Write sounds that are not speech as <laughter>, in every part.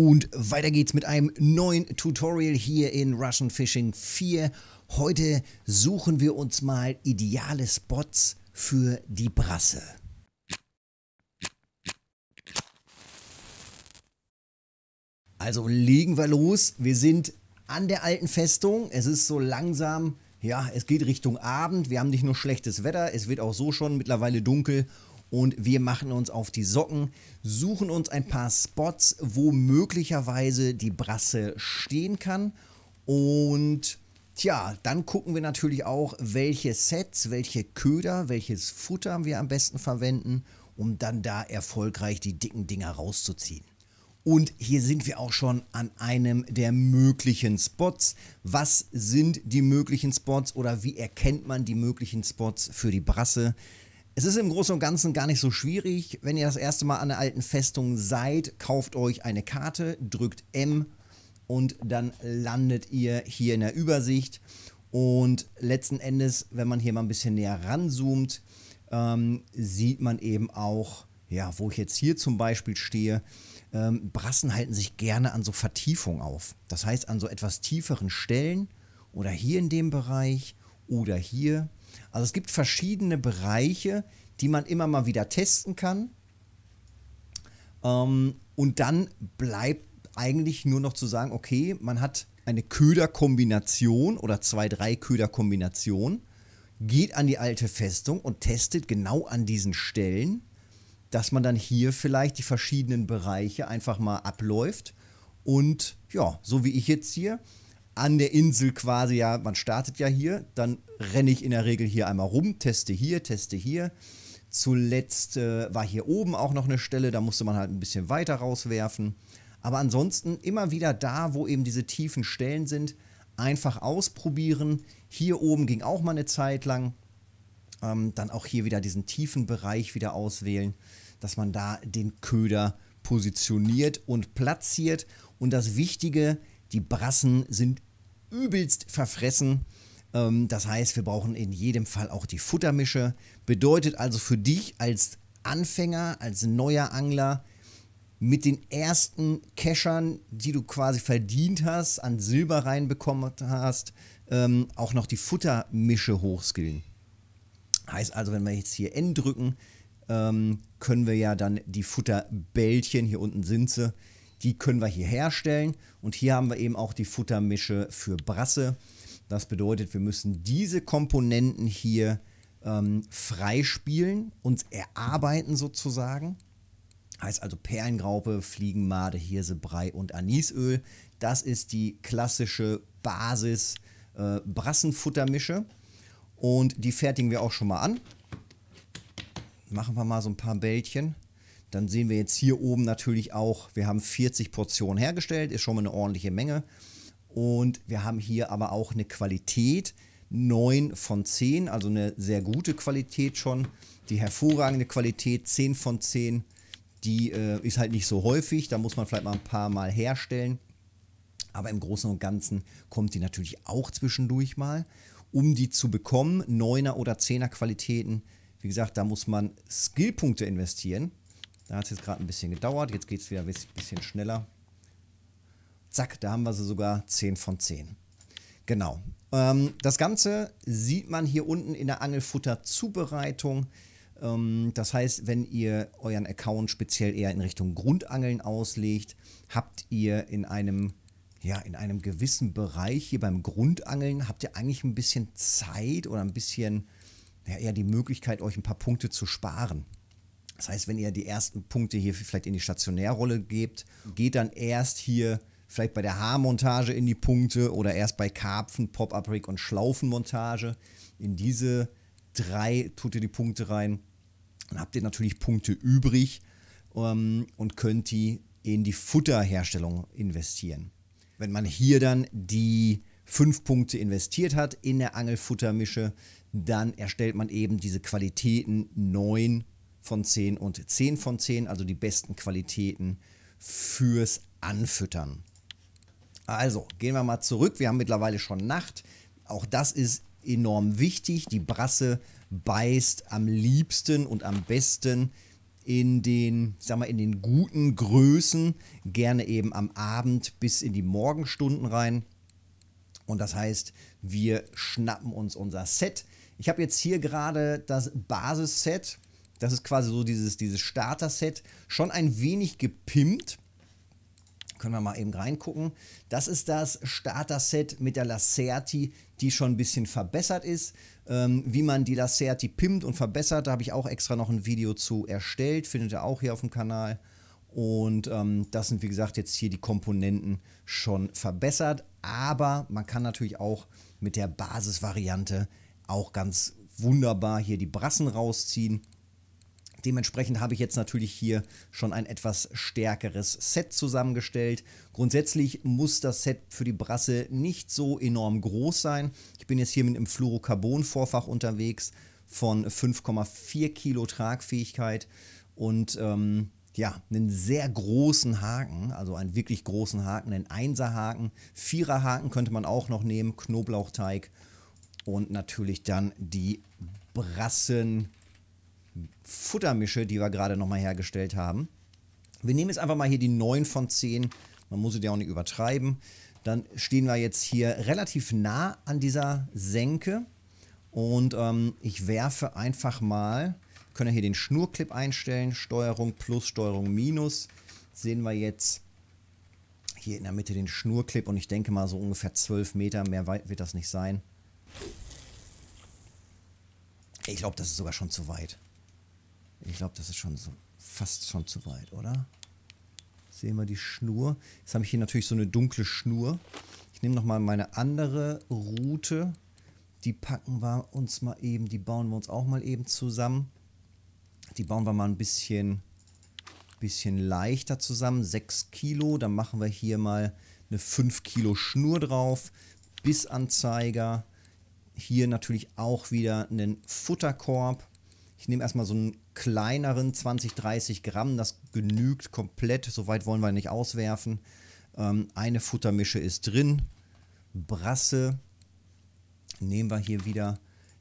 Und weiter geht's mit einem neuen Tutorial hier in Russian Fishing 4. Heute suchen wir uns mal ideale Spots für die Brasse. Also legen wir los. Wir sind an der alten Festung. Es ist so langsam, ja, es geht Richtung Abend. Wir haben nicht nur schlechtes Wetter, es wird auch so schon mittlerweile dunkel und wir machen uns auf die Socken, suchen uns ein paar Spots, wo möglicherweise die Brasse stehen kann und Tja, dann gucken wir natürlich auch, welche Sets, welche Köder, welches Futter wir am besten verwenden, um dann da erfolgreich die dicken Dinger rauszuziehen. Und hier sind wir auch schon an einem der möglichen Spots. Was sind die möglichen Spots oder wie erkennt man die möglichen Spots für die Brasse? Es ist im Großen und Ganzen gar nicht so schwierig. Wenn ihr das erste Mal an der alten Festung seid, kauft euch eine Karte, drückt M und dann landet ihr hier in der Übersicht. Und letzten Endes, wenn man hier mal ein bisschen näher ranzoomt, ähm, sieht man eben auch, ja, wo ich jetzt hier zum Beispiel stehe, ähm, Brassen halten sich gerne an so Vertiefungen auf. Das heißt, an so etwas tieferen Stellen oder hier in dem Bereich oder hier also es gibt verschiedene Bereiche, die man immer mal wieder testen kann. Ähm, und dann bleibt eigentlich nur noch zu sagen, okay, man hat eine Köderkombination oder zwei, drei Köderkombinationen, geht an die alte Festung und testet genau an diesen Stellen, dass man dann hier vielleicht die verschiedenen Bereiche einfach mal abläuft. Und ja, so wie ich jetzt hier, an der Insel quasi ja, man startet ja hier, dann renne ich in der Regel hier einmal rum, teste hier, teste hier. Zuletzt äh, war hier oben auch noch eine Stelle, da musste man halt ein bisschen weiter rauswerfen. Aber ansonsten immer wieder da, wo eben diese tiefen Stellen sind, einfach ausprobieren. Hier oben ging auch mal eine Zeit lang. Ähm, dann auch hier wieder diesen tiefen Bereich wieder auswählen, dass man da den Köder positioniert und platziert. Und das Wichtige, die Brassen sind übelst verfressen. Ähm, das heißt, wir brauchen in jedem Fall auch die Futtermische. Bedeutet also für dich als Anfänger, als neuer Angler, mit den ersten Keschern, die du quasi verdient hast, an Silber reinbekommen hast, ähm, auch noch die Futtermische hochskillen. Heißt also, wenn wir jetzt hier N drücken, ähm, können wir ja dann die Futterbällchen, hier unten sind sie, die können wir hier herstellen und hier haben wir eben auch die Futtermische für Brasse. Das bedeutet, wir müssen diese Komponenten hier ähm, freispielen, uns erarbeiten sozusagen. Heißt also Perlengraupe, Fliegenmade, Hirsebrei und Anisöl. Das ist die klassische Basis äh, Brassenfuttermische. Und die fertigen wir auch schon mal an. Machen wir mal so ein paar Bällchen. Dann sehen wir jetzt hier oben natürlich auch, wir haben 40 Portionen hergestellt, ist schon mal eine ordentliche Menge. Und wir haben hier aber auch eine Qualität 9 von 10, also eine sehr gute Qualität schon. Die hervorragende Qualität 10 von 10, die äh, ist halt nicht so häufig, da muss man vielleicht mal ein paar Mal herstellen. Aber im Großen und Ganzen kommt die natürlich auch zwischendurch mal. Um die zu bekommen, 9er oder 10er Qualitäten, wie gesagt, da muss man Skillpunkte investieren. Da hat es jetzt gerade ein bisschen gedauert. Jetzt geht es wieder ein bisschen schneller. Zack, da haben wir sie sogar 10 von 10. Genau. Ähm, das Ganze sieht man hier unten in der Angelfutter-Zubereitung. Ähm, das heißt, wenn ihr euren Account speziell eher in Richtung Grundangeln auslegt, habt ihr in einem ja, in einem gewissen Bereich hier beim Grundangeln habt ihr eigentlich ein bisschen Zeit oder ein bisschen ja, eher die Möglichkeit, euch ein paar Punkte zu sparen. Das heißt, wenn ihr die ersten Punkte hier vielleicht in die Stationärrolle gebt, geht dann erst hier vielleicht bei der Haarmontage in die Punkte oder erst bei Karpfen, Pop-Up-Rig und Schlaufenmontage. In diese drei tut ihr die Punkte rein. Dann habt ihr natürlich Punkte übrig ähm, und könnt die in die Futterherstellung investieren. Wenn man hier dann die fünf Punkte investiert hat in der Angelfuttermische, dann erstellt man eben diese Qualitäten 9 von 10 und 10 von 10, also die besten Qualitäten fürs Anfüttern. Also, gehen wir mal zurück. Wir haben mittlerweile schon Nacht. Auch das ist enorm wichtig. Die Brasse beißt am liebsten und am besten in den, sag mal, in den guten Größen, gerne eben am Abend bis in die Morgenstunden rein. Und das heißt, wir schnappen uns unser Set. Ich habe jetzt hier gerade das Basisset das ist quasi so dieses, dieses Starter-Set, schon ein wenig gepimpt. Können wir mal eben reingucken. Das ist das Starter-Set mit der Lacerti, die schon ein bisschen verbessert ist. Ähm, wie man die Lacerti pimmt und verbessert, da habe ich auch extra noch ein Video zu erstellt. Findet ihr auch hier auf dem Kanal. Und ähm, das sind, wie gesagt, jetzt hier die Komponenten schon verbessert. Aber man kann natürlich auch mit der Basisvariante auch ganz wunderbar hier die Brassen rausziehen Dementsprechend habe ich jetzt natürlich hier schon ein etwas stärkeres Set zusammengestellt. Grundsätzlich muss das Set für die Brasse nicht so enorm groß sein. Ich bin jetzt hier mit einem Fluorocarbon-Vorfach unterwegs von 5,4 Kilo Tragfähigkeit und ähm, ja, einen sehr großen Haken, also einen wirklich großen Haken, einen 1er Haken, 4er Haken könnte man auch noch nehmen, Knoblauchteig und natürlich dann die Brassen. Futtermische, die wir gerade nochmal hergestellt haben. Wir nehmen jetzt einfach mal hier die 9 von 10. Man muss es ja auch nicht übertreiben. Dann stehen wir jetzt hier relativ nah an dieser Senke. Und ähm, ich werfe einfach mal, können wir hier den Schnurclip einstellen. Steuerung plus, Steuerung minus. Sehen wir jetzt hier in der Mitte den Schnurclip. Und ich denke mal so ungefähr 12 Meter. Mehr weit wird das nicht sein. Ich glaube, das ist sogar schon zu weit. Ich glaube, das ist schon so fast schon zu weit, oder? Sehen wir die Schnur. Jetzt habe ich hier natürlich so eine dunkle Schnur. Ich nehme nochmal meine andere Route. Die packen wir uns mal eben, die bauen wir uns auch mal eben zusammen. Die bauen wir mal ein bisschen, bisschen leichter zusammen. 6 Kilo, dann machen wir hier mal eine 5 Kilo Schnur drauf. Bissanzeiger. Hier natürlich auch wieder einen Futterkorb. Ich nehme erstmal so einen kleineren 20, 30 Gramm. Das genügt komplett. Soweit wollen wir nicht auswerfen. Ähm, eine Futtermische ist drin. Brasse nehmen wir hier wieder.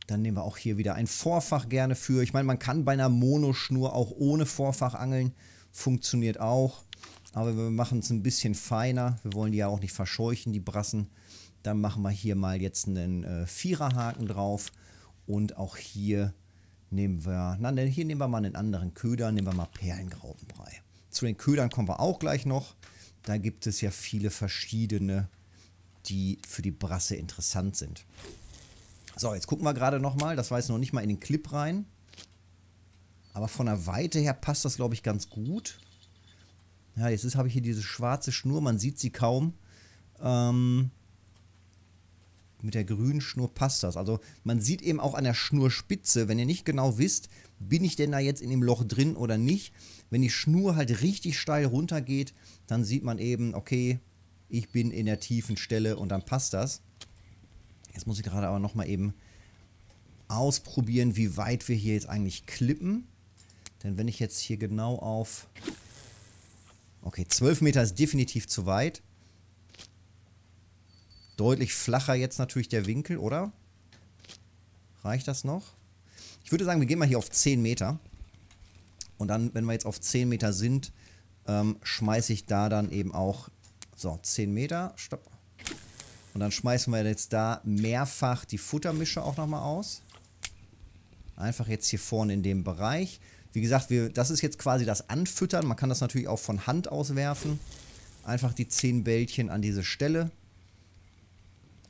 Dann nehmen wir auch hier wieder ein Vorfach gerne für. Ich meine, man kann bei einer Monoschnur auch ohne Vorfach angeln. Funktioniert auch. Aber wir machen es ein bisschen feiner. Wir wollen die ja auch nicht verscheuchen, die Brassen. Dann machen wir hier mal jetzt einen äh, Viererhaken drauf. Und auch hier nehmen wir, na, ne, hier nehmen wir mal einen anderen Köder, nehmen wir mal Perlengraubenbrei. Zu den Ködern kommen wir auch gleich noch. Da gibt es ja viele verschiedene, die für die Brasse interessant sind. So, jetzt gucken wir gerade nochmal. Das war jetzt noch nicht mal in den Clip rein. Aber von der Weite her passt das, glaube ich, ganz gut. Ja, jetzt habe ich hier diese schwarze Schnur. Man sieht sie kaum. Ähm, mit der grünen Schnur passt das. Also man sieht eben auch an der Schnurspitze, wenn ihr nicht genau wisst, bin ich denn da jetzt in dem Loch drin oder nicht. Wenn die Schnur halt richtig steil runter geht, dann sieht man eben, okay, ich bin in der tiefen Stelle und dann passt das. Jetzt muss ich gerade aber nochmal eben ausprobieren, wie weit wir hier jetzt eigentlich klippen. Denn wenn ich jetzt hier genau auf... Okay, 12 Meter ist definitiv zu weit. Deutlich flacher jetzt natürlich der Winkel, oder? Reicht das noch? Ich würde sagen, wir gehen mal hier auf 10 Meter. Und dann, wenn wir jetzt auf 10 Meter sind, ähm, schmeiße ich da dann eben auch, so, 10 Meter, stopp. Und dann schmeißen wir jetzt da mehrfach die Futtermische auch nochmal aus. Einfach jetzt hier vorne in dem Bereich. Wie gesagt, wir, das ist jetzt quasi das Anfüttern. Man kann das natürlich auch von Hand aus werfen. Einfach die 10 Bällchen an diese Stelle.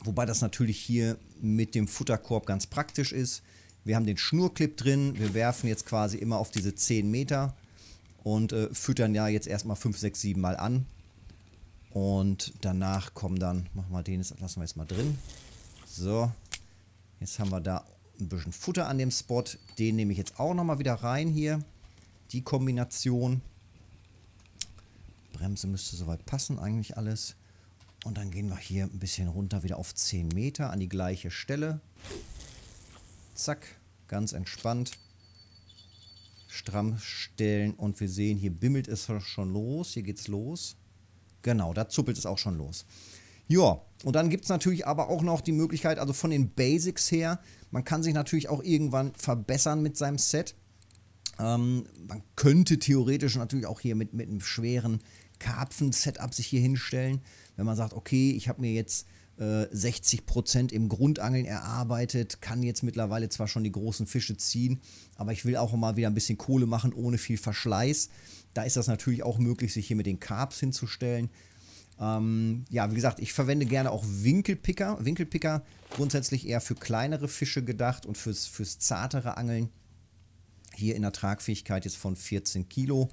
Wobei das natürlich hier mit dem Futterkorb ganz praktisch ist. Wir haben den Schnurclip drin. Wir werfen jetzt quasi immer auf diese 10 Meter und äh, füttern ja jetzt erstmal 5, 6, 7 Mal an. Und danach kommen dann, machen wir den, lassen wir jetzt mal drin. So, jetzt haben wir da ein bisschen Futter an dem Spot. Den nehme ich jetzt auch nochmal wieder rein hier. Die Kombination. Bremse müsste soweit passen eigentlich alles. Und dann gehen wir hier ein bisschen runter, wieder auf 10 Meter an die gleiche Stelle. Zack, ganz entspannt. Stramm stellen und wir sehen, hier bimmelt es schon los. Hier geht's los. Genau, da zuppelt es auch schon los. Ja, und dann gibt es natürlich aber auch noch die Möglichkeit, also von den Basics her, man kann sich natürlich auch irgendwann verbessern mit seinem Set. Ähm, man könnte theoretisch natürlich auch hier mit, mit einem schweren Karpfen-Setup sich hier hinstellen, wenn man sagt, okay, ich habe mir jetzt 60 äh, im Grundangeln erarbeitet, kann jetzt mittlerweile zwar schon die großen Fische ziehen, aber ich will auch mal wieder ein bisschen Kohle machen ohne viel Verschleiß. Da ist das natürlich auch möglich, sich hier mit den Carps hinzustellen. Ähm, ja, wie gesagt, ich verwende gerne auch Winkelpicker. Winkelpicker grundsätzlich eher für kleinere Fische gedacht und fürs, fürs zartere Angeln. Hier in der Tragfähigkeit jetzt von 14 Kilo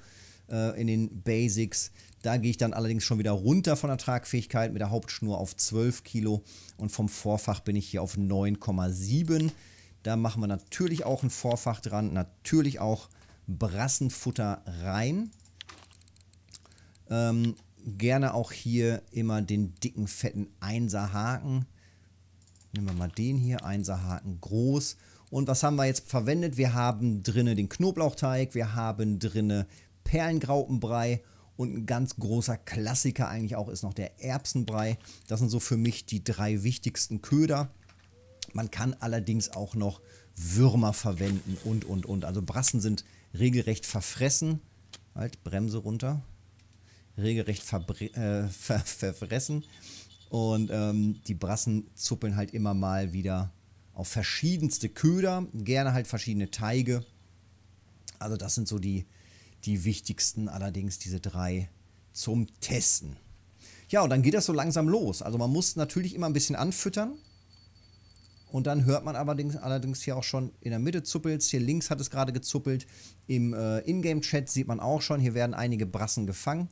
äh, in den Basics. Da gehe ich dann allerdings schon wieder runter von der Tragfähigkeit mit der Hauptschnur auf 12 Kilo und vom Vorfach bin ich hier auf 9,7. Da machen wir natürlich auch ein Vorfach dran, natürlich auch Brassenfutter rein. Ähm, gerne auch hier immer den dicken, fetten Einserhaken. Nehmen wir mal den hier, Einserhaken groß. Und was haben wir jetzt verwendet? Wir haben drinne den Knoblauchteig, wir haben drinne Perlengraupenbrei und ein ganz großer Klassiker eigentlich auch ist noch der Erbsenbrei. Das sind so für mich die drei wichtigsten Köder. Man kann allerdings auch noch Würmer verwenden und, und, und. Also Brassen sind regelrecht verfressen. Halt, Bremse runter. Regelrecht äh, <laughs> ver verfressen. Und ähm, die Brassen zuppeln halt immer mal wieder auf verschiedenste Köder. Gerne halt verschiedene Teige. Also das sind so die die wichtigsten allerdings diese drei zum Testen. Ja, und dann geht das so langsam los. Also man muss natürlich immer ein bisschen anfüttern. Und dann hört man allerdings, allerdings hier auch schon, in der Mitte zuppelt Hier links hat es gerade gezuppelt. Im äh, Ingame-Chat sieht man auch schon, hier werden einige Brassen gefangen.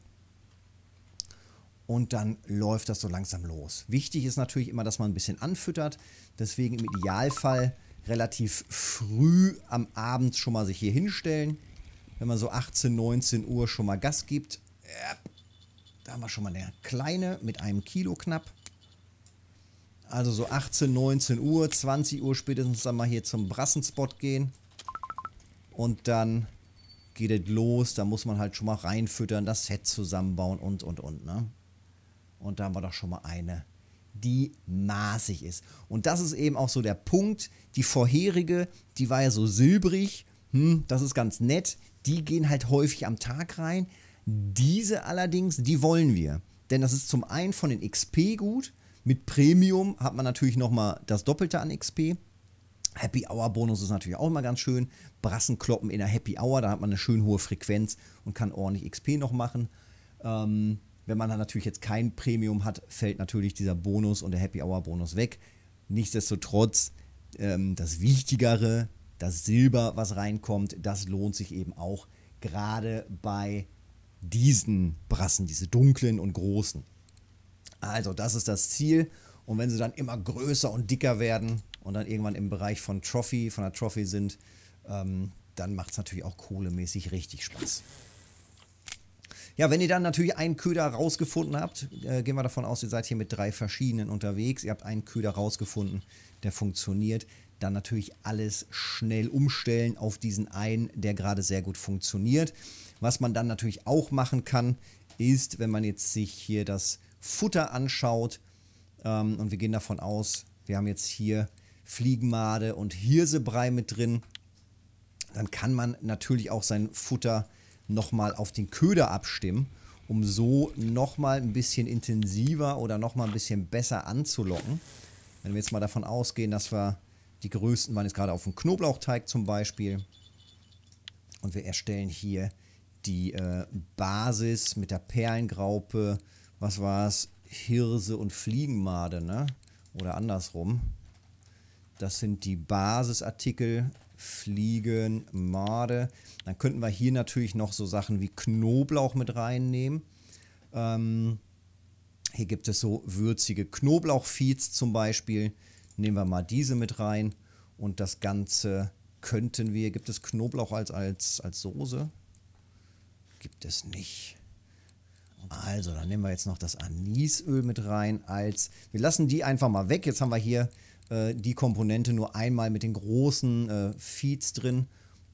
Und dann läuft das so langsam los. Wichtig ist natürlich immer, dass man ein bisschen anfüttert. Deswegen im Idealfall relativ früh am Abend schon mal sich hier hinstellen wenn man so 18, 19 Uhr schon mal Gas gibt. Da haben wir schon mal eine kleine mit einem Kilo knapp. Also so 18, 19 Uhr, 20 Uhr spätestens dann mal hier zum Brassenspot gehen. Und dann geht es los. Da muss man halt schon mal reinfüttern, das Set zusammenbauen und, und, und. Ne? Und da haben wir doch schon mal eine, die maßig ist. Und das ist eben auch so der Punkt. Die vorherige, die war ja so silbrig hm, das ist ganz nett, die gehen halt häufig am Tag rein. Diese allerdings, die wollen wir. Denn das ist zum einen von den XP gut. Mit Premium hat man natürlich nochmal das Doppelte an XP. Happy Hour Bonus ist natürlich auch immer ganz schön. Brassenkloppen in der Happy Hour, da hat man eine schön hohe Frequenz und kann ordentlich XP noch machen. Ähm, wenn man dann natürlich jetzt kein Premium hat, fällt natürlich dieser Bonus und der Happy Hour Bonus weg. Nichtsdestotrotz, ähm, das Wichtigere das Silber, was reinkommt, das lohnt sich eben auch gerade bei diesen Brassen, diese dunklen und großen. Also das ist das Ziel und wenn sie dann immer größer und dicker werden und dann irgendwann im Bereich von Trophy, von der Trophy sind, ähm, dann macht es natürlich auch kohlemäßig richtig Spaß. Ja, wenn ihr dann natürlich einen Köder rausgefunden habt, äh, gehen wir davon aus, ihr seid hier mit drei verschiedenen unterwegs. Ihr habt einen Köder rausgefunden, der funktioniert dann natürlich alles schnell umstellen auf diesen einen, der gerade sehr gut funktioniert. Was man dann natürlich auch machen kann, ist, wenn man jetzt sich hier das Futter anschaut ähm, und wir gehen davon aus, wir haben jetzt hier Fliegenmade und Hirsebrei mit drin, dann kann man natürlich auch sein Futter nochmal auf den Köder abstimmen, um so nochmal ein bisschen intensiver oder nochmal ein bisschen besser anzulocken. Wenn wir jetzt mal davon ausgehen, dass wir die größten waren jetzt gerade auf dem Knoblauchteig zum Beispiel. Und wir erstellen hier die äh, Basis mit der Perlengraupe, was war es, Hirse und Fliegenmade, ne? Oder andersrum. Das sind die Basisartikel Fliegen, Made. Dann könnten wir hier natürlich noch so Sachen wie Knoblauch mit reinnehmen. Ähm, hier gibt es so würzige Knoblauchfeeds zum Beispiel. Nehmen wir mal diese mit rein und das Ganze könnten wir, gibt es Knoblauch als, als, als Soße? Gibt es nicht. Also, dann nehmen wir jetzt noch das Anisöl mit rein als, wir lassen die einfach mal weg. Jetzt haben wir hier äh, die Komponente nur einmal mit den großen äh, Feeds drin.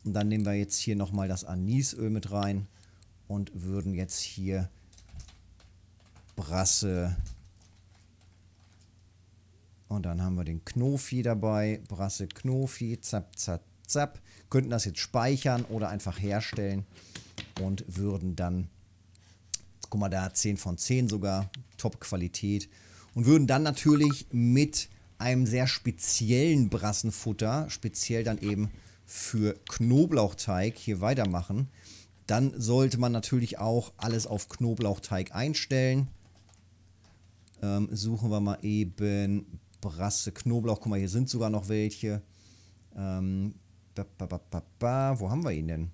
Und dann nehmen wir jetzt hier nochmal das Anisöl mit rein und würden jetzt hier Brasse und dann haben wir den Knofi dabei. Brasse Knofi. Zap, zap, zap. Könnten das jetzt speichern oder einfach herstellen. Und würden dann, guck mal da, 10 von 10 sogar. Top-Qualität. Und würden dann natürlich mit einem sehr speziellen Brassenfutter, speziell dann eben für Knoblauchteig, hier weitermachen. Dann sollte man natürlich auch alles auf Knoblauchteig einstellen. Ähm, suchen wir mal eben Brasse, Knoblauch. Guck mal, hier sind sogar noch welche. Ähm, ba, ba, ba, Wo haben wir ihn denn?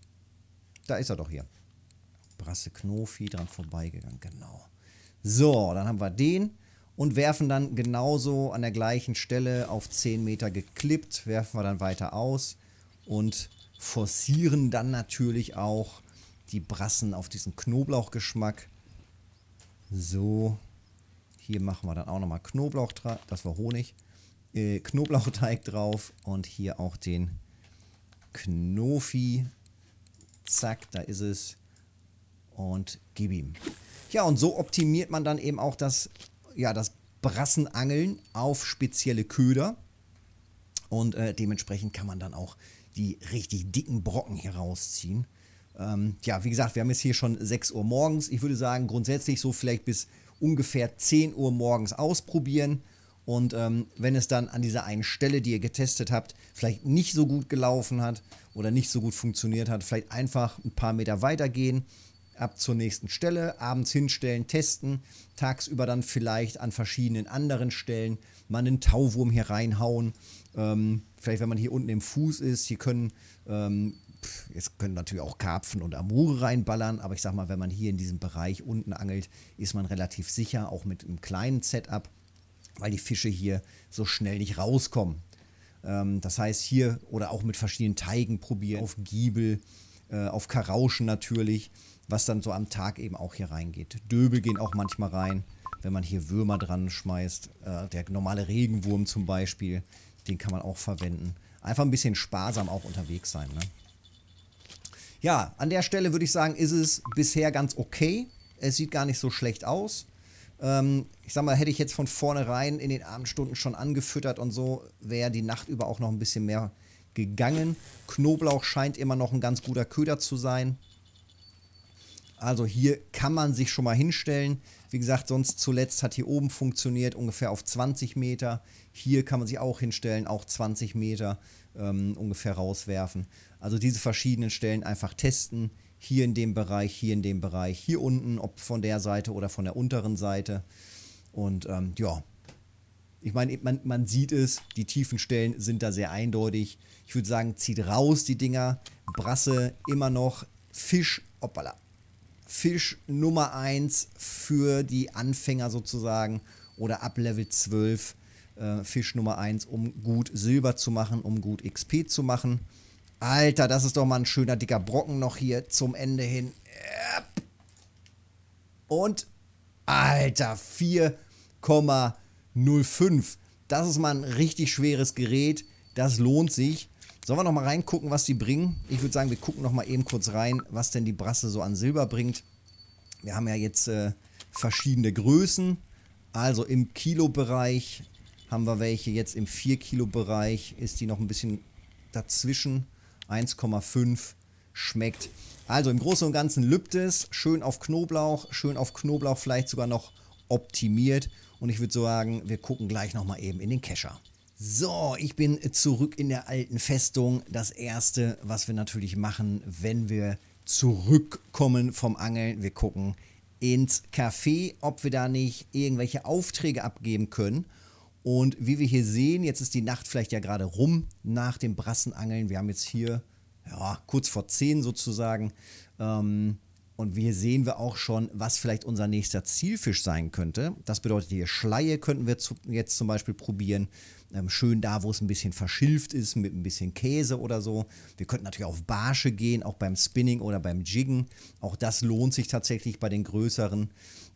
Da ist er doch hier. Brasse Knofi dran vorbeigegangen, genau. So, dann haben wir den und werfen dann genauso an der gleichen Stelle auf 10 Meter geklippt, werfen wir dann weiter aus und forcieren dann natürlich auch die Brassen auf diesen Knoblauchgeschmack. So, hier machen wir dann auch nochmal Knoblauch, das war Honig, äh, Knoblauchteig drauf und hier auch den Knofi. Zack, da ist es. Und gib ihm. Ja, und so optimiert man dann eben auch das, ja, das Brassenangeln auf spezielle Köder. Und äh, dementsprechend kann man dann auch die richtig dicken Brocken hier rausziehen. Ähm, ja, wie gesagt, wir haben jetzt hier schon 6 Uhr morgens. Ich würde sagen, grundsätzlich so vielleicht bis ungefähr 10 Uhr morgens ausprobieren. Und ähm, wenn es dann an dieser einen Stelle, die ihr getestet habt, vielleicht nicht so gut gelaufen hat oder nicht so gut funktioniert hat, vielleicht einfach ein paar Meter weitergehen, ab zur nächsten Stelle, abends hinstellen, testen, tagsüber dann vielleicht an verschiedenen anderen Stellen mal einen Tauwurm hier reinhauen. Ähm, vielleicht, wenn man hier unten im Fuß ist, hier können ähm, jetzt können natürlich auch Karpfen und Amure reinballern, aber ich sag mal, wenn man hier in diesem Bereich unten angelt, ist man relativ sicher, auch mit einem kleinen Setup, weil die Fische hier so schnell nicht rauskommen. Ähm, das heißt, hier oder auch mit verschiedenen Teigen probieren, auf Giebel, äh, auf Karauschen natürlich, was dann so am Tag eben auch hier reingeht. Döbel gehen auch manchmal rein, wenn man hier Würmer dran schmeißt. Äh, der normale Regenwurm zum Beispiel, den kann man auch verwenden. Einfach ein bisschen sparsam auch unterwegs sein. Ne? Ja, an der Stelle würde ich sagen, ist es bisher ganz okay. Es sieht gar nicht so schlecht aus. Ähm, ich sag mal, hätte ich jetzt von vornherein in den Abendstunden schon angefüttert und so, wäre die Nacht über auch noch ein bisschen mehr gegangen. Knoblauch scheint immer noch ein ganz guter Köder zu sein. Also hier kann man sich schon mal hinstellen. Wie gesagt, sonst zuletzt hat hier oben funktioniert, ungefähr auf 20 Meter. Hier kann man sich auch hinstellen, auch 20 Meter ähm, ungefähr rauswerfen. Also diese verschiedenen Stellen einfach testen. Hier in dem Bereich, hier in dem Bereich, hier unten, ob von der Seite oder von der unteren Seite. Und ähm, ja, ich meine, man, man, sieht es, die tiefen Stellen sind da sehr eindeutig. Ich würde sagen, zieht raus die Dinger. Brasse immer noch. Fisch, hoppala. Fisch Nummer 1 für die Anfänger sozusagen oder ab Level 12 äh, Fisch Nummer 1, um gut Silber zu machen, um gut XP zu machen. Alter, das ist doch mal ein schöner dicker Brocken noch hier zum Ende hin. Und, alter, 4,05. Das ist mal ein richtig schweres Gerät. Das lohnt sich. Sollen wir nochmal reingucken, was die bringen? Ich würde sagen, wir gucken nochmal eben kurz rein, was denn die Brasse so an Silber bringt. Wir haben ja jetzt äh, verschiedene Größen. Also im Kilo-Bereich haben wir welche jetzt im 4-Kilo-Bereich, ist die noch ein bisschen dazwischen. 1,5 schmeckt. Also im Großen und Ganzen Lübdes, schön auf Knoblauch, schön auf Knoblauch vielleicht sogar noch optimiert. Und ich würde sagen, wir gucken gleich nochmal eben in den Kescher. So, ich bin zurück in der alten Festung. Das erste, was wir natürlich machen, wenn wir zurückkommen vom Angeln, wir gucken ins Café, ob wir da nicht irgendwelche Aufträge abgeben können. Und wie wir hier sehen, jetzt ist die Nacht vielleicht ja gerade rum nach dem Brassenangeln. Wir haben jetzt hier ja, kurz vor 10 sozusagen. Ähm, und hier sehen wir auch schon, was vielleicht unser nächster Zielfisch sein könnte. Das bedeutet, hier Schleie könnten wir zu, jetzt zum Beispiel probieren. Ähm, schön da, wo es ein bisschen verschilft ist, mit ein bisschen Käse oder so. Wir könnten natürlich auf Barsche gehen, auch beim Spinning oder beim Jiggen. Auch das lohnt sich tatsächlich bei den größeren.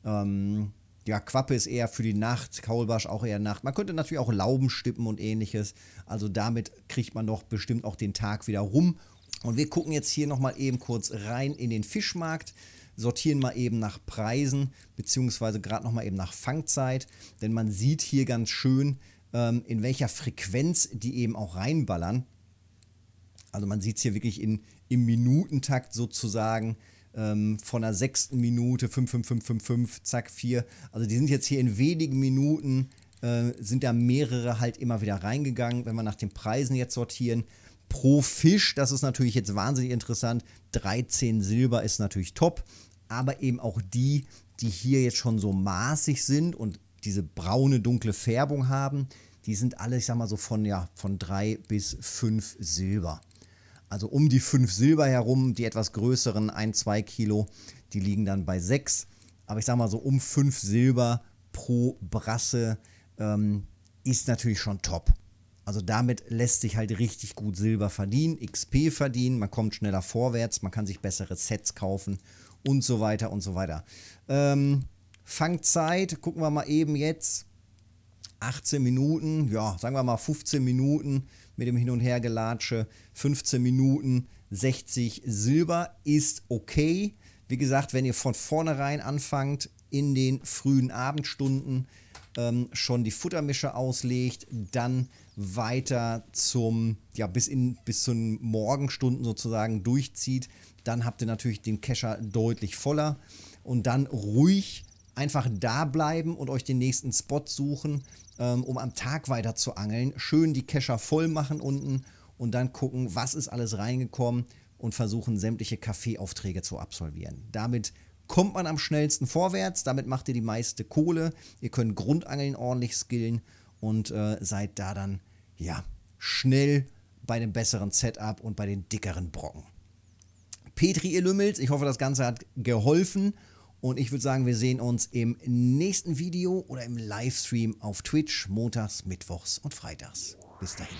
Ähm, ja, Quappe ist eher für die Nacht, Kaulbarsch auch eher Nacht. Man könnte natürlich auch Lauben stippen und ähnliches. Also damit kriegt man doch bestimmt auch den Tag wieder rum. Und wir gucken jetzt hier nochmal eben kurz rein in den Fischmarkt, sortieren mal eben nach Preisen, beziehungsweise gerade nochmal eben nach Fangzeit. Denn man sieht hier ganz schön, ähm, in welcher Frequenz die eben auch reinballern. Also man sieht es hier wirklich in, im Minutentakt sozusagen ähm, von der sechsten Minute 5, 5, 5, 5, 5, zack, 4. Also die sind jetzt hier in wenigen Minuten, äh, sind da mehrere halt immer wieder reingegangen. Wenn wir nach den Preisen jetzt sortieren, pro Fisch, das ist natürlich jetzt wahnsinnig interessant, 13 Silber ist natürlich top, aber eben auch die, die hier jetzt schon so maßig sind und diese braune, dunkle Färbung haben, die sind alle, ich sag mal so von, ja, von drei bis 5 Silber also um die 5 Silber herum. Die etwas größeren 1-2 Kilo, die liegen dann bei 6. Aber ich sage mal so um 5 Silber pro Brasse ähm, ist natürlich schon top. Also damit lässt sich halt richtig gut Silber verdienen, XP verdienen, man kommt schneller vorwärts, man kann sich bessere Sets kaufen und so weiter und so weiter. Ähm, Fangzeit, gucken wir mal eben jetzt. 18 Minuten, ja, sagen wir mal 15 Minuten mit dem Hin- und Hergelatsche. 15 Minuten, 60 Silber ist okay. Wie gesagt, wenn ihr von vornherein anfangt, in den frühen Abendstunden ähm, schon die Futtermische auslegt, dann weiter zum, ja, bis in, bis zu den Morgenstunden sozusagen durchzieht, dann habt ihr natürlich den Kescher deutlich voller und dann ruhig einfach da bleiben und euch den nächsten Spot suchen, ähm, um am Tag weiter zu angeln. Schön die Kescher voll machen unten und dann gucken, was ist alles reingekommen und versuchen, sämtliche Kaffeeaufträge zu absolvieren. Damit kommt man am schnellsten vorwärts, damit macht ihr die meiste Kohle, ihr könnt Grundangeln ordentlich skillen und äh, seid da dann, ja, schnell bei dem besseren Setup und bei den dickeren Brocken. Petri, ihr Lümmels, ich hoffe, das Ganze hat geholfen und ich würde sagen, wir sehen uns im nächsten Video oder im Livestream auf Twitch montags, mittwochs und freitags. Bis dahin.